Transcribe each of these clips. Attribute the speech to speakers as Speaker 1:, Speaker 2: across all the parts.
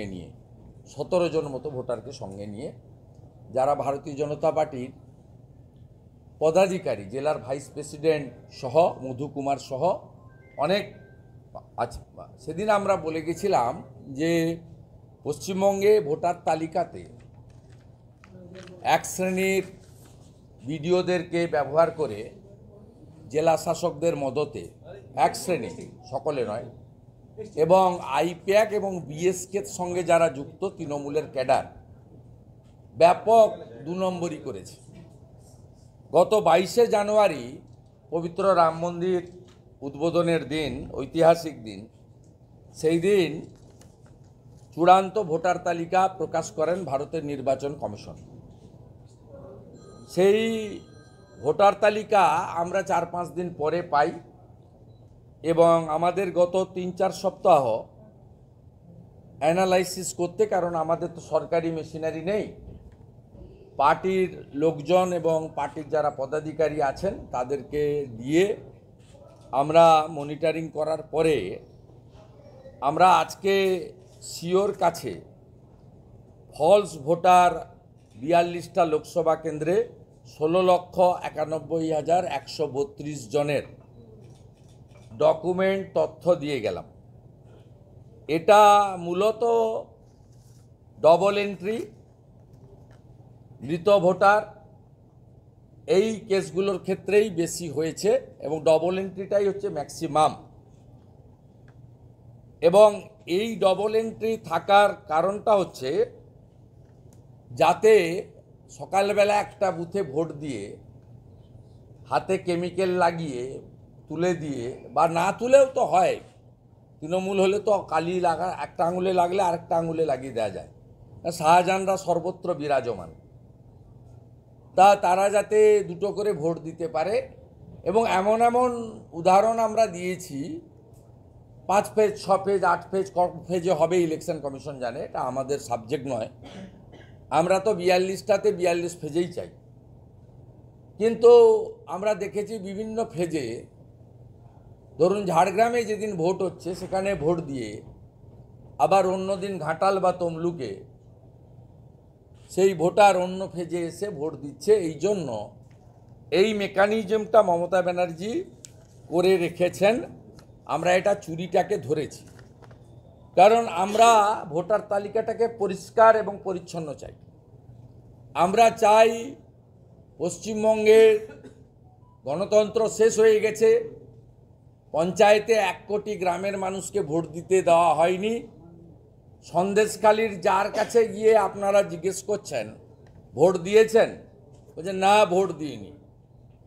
Speaker 1: সঙ্গে নিয়ে সতেরো জন মতো ভোটারকে সঙ্গে নিয়ে যারা ভারতীয় জনতা পার্টির পদাধিকারী জেলার ভাইস প্রেসিডেন্ট সহ মধু কুমার সহ অনেক আছে সেদিন আমরা বলে গেছিলাম যে পশ্চিমবঙ্গে ভোটার তালিকাতে এক শ্রেণীর বিডিওদেরকে ব্যবহার করে জেলা শাসকদের মদতে এক শ্রেণী সকলে নয় এবং আইপ্যাক এবং বিএসকের সঙ্গে যারা যুক্ত তৃণমূলের ক্যাডার ব্যাপক দু নম্বরই করেছে গত বাইশে জানুয়ারি পবিত্র রাম মন্দির উদ্বোধনের দিন ঐতিহাসিক দিন সেই দিন চূড়ান্ত ভোটার তালিকা প্রকাশ করেন ভারতের নির্বাচন কমিশন সেই ভোটার তালিকা আমরা চার পাঁচ দিন পরে পাই এবং আমাদের গত তিন চার সপ্তাহ অ্যানালাইসিস করতে কারণ আমাদের তো সরকারি মেশিনারি নেই পার্টির লোকজন এবং পার্টির যারা পদাধিকারী আছেন তাদেরকে দিয়ে আমরা মনিটারিং করার পরে আমরা আজকে সিওর কাছে ফলস ভোটার বিয়াল্লিশটা লোকসভা কেন্দ্রে ষোলো লক্ষ একানব্বই হাজার একশো বত্রিশ জনের ডকুমেন্ট তথ্য দিয়ে গেলাম এটা মূলত ডবল এন্ট্রি মৃত ভোটার এই কেসগুলোর ক্ষেত্রেই বেশি হয়েছে এবং ডবল এন্ট্রিটাই হচ্ছে ম্যাক্সিমাম এবং এই ডবল এন্ট্রি থাকার কারণটা হচ্ছে যাতে সকালবেলা একটা বুথে ভোট দিয়ে হাতে কেমিক্যাল লাগিয়ে তুলে দিয়ে বা না তুলেও তো হয় তৃণমূল হলে তো কালি লাগা একটা আঙুলে লাগলে আরেকটা আঙুলে লাগিয়ে দেওয়া যায় শাহজাহানরা সর্বত্র বিরাজমান তা তারা যাতে দুটো করে ভোট দিতে পারে এবং এমন এমন উদাহরণ আমরা দিয়েছি পাঁচ পেজ ছ পেজ আট পেজ ক ফেজে হবে ইলেকশন কমিশন জানে এটা আমাদের সাবজেক্ট নয় আমরা তো বিয়াল্লিশটাতে বিয়াল্লিশ ফেজেই চাই কিন্তু আমরা দেখেছি বিভিন্ন ফেজে ধরুন ঝাড়গ্রামে যেদিন ভোট হচ্ছে সেখানে ভোট দিয়ে আবার অন্য দিন ঘাটাল বা তমলুকে সেই ভোটার অন্য ফেজে এসে ভোট দিচ্ছে এই জন্য এই মেকানিজমটা মমতা ব্যানার্জি করে রেখেছেন আমরা এটা চুরিটাকে ধরেছি কারণ আমরা ভোটার তালিকাটাকে পরিষ্কার এবং পরিচ্ছন্ন চাই আমরা চাই পশ্চিমবঙ্গের গণতন্ত্র শেষ হয়ে গেছে পঞ্চায়েতে এক কোটি গ্রামের মানুষকে ভোট দিতে দেওয়া হয়নি সন্দেশকালীর যার কাছে গিয়ে আপনারা জিজ্ঞেস করছেন ভোট দিয়েছেন বলছে না ভোট দিইনি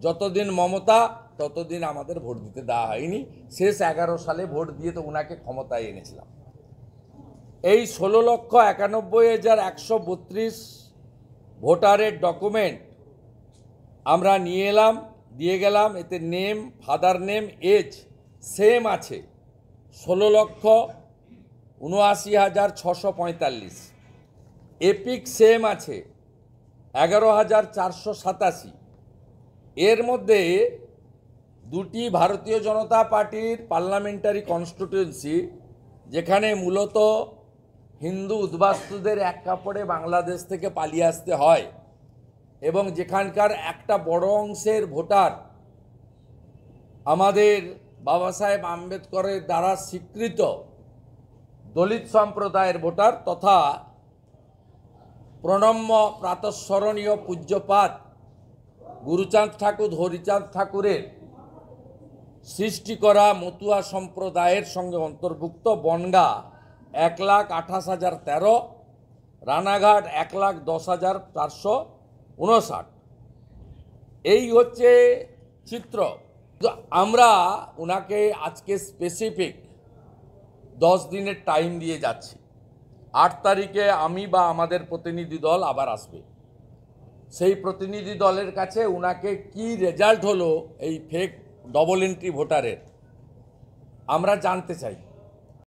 Speaker 1: যতদিন মমতা ততদিন আমাদের ভোট দিতে দেওয়া হয়নি শেষ এগারো সালে ভোট দিয়ে তো ওনাকে ক্ষমতায় এনেছিলাম এই ষোলো লক্ষ একানব্বই হাজার একশো বত্রিশ ভোটারের ডকুমেন্ট আমরা নিয়ে এলাম দিয়ে গেলাম এতে name father name age same আছে ষোলো লক্ষ উনআশি হাজার ছশো পঁয়তাল্লিশ এপিক সেম আছে এগারো হাজার চারশো সাতাশি এর মধ্যে দুটি ভারতীয় জনতা পার্টির পার্লামেন্টারি কনস্টিটিউয়েন্সি যেখানে মূলত হিন্দু উদ্বাস্তুদের এক কাপড়ে বাংলাদেশ থেকে পালিয়ে আসতে হয় এবং যেখানকার একটা বড় অংশের ভোটার আমাদের বাবা সাহেব আম্বেদকরের দ্বারা স্বীকৃত দলিত সম্প্রদায়ের ভোটার তথা প্রণম্য প্রাতঃস্মরণীয় পূজ্যপাত গুরুচাঁদ ঠাকুর হরিচাঁদ ঠাকুরের সৃষ্টি করা মতুয়া সম্প্রদায়ের সঙ্গে অন্তর্ভুক্ত বনগা এক লাখ আঠাশ হাজার তেরো রানাঘাট এক লাখ দশ হাজার চারশো উনষাট এই হচ্ছে চিত্র আমরা ওনাকে আজকে স্পেসিফিক দশ দিনের টাইম দিয়ে যাচ্ছি আট তারিখে আমি বা আমাদের প্রতিনিধি দল আবার আসবে সেই প্রতিনিধি দলের কাছে ওনাকে কি রেজাল্ট হলো এই ফেক ডবল এন্ট্রি ভোটারের আমরা জানতে চাই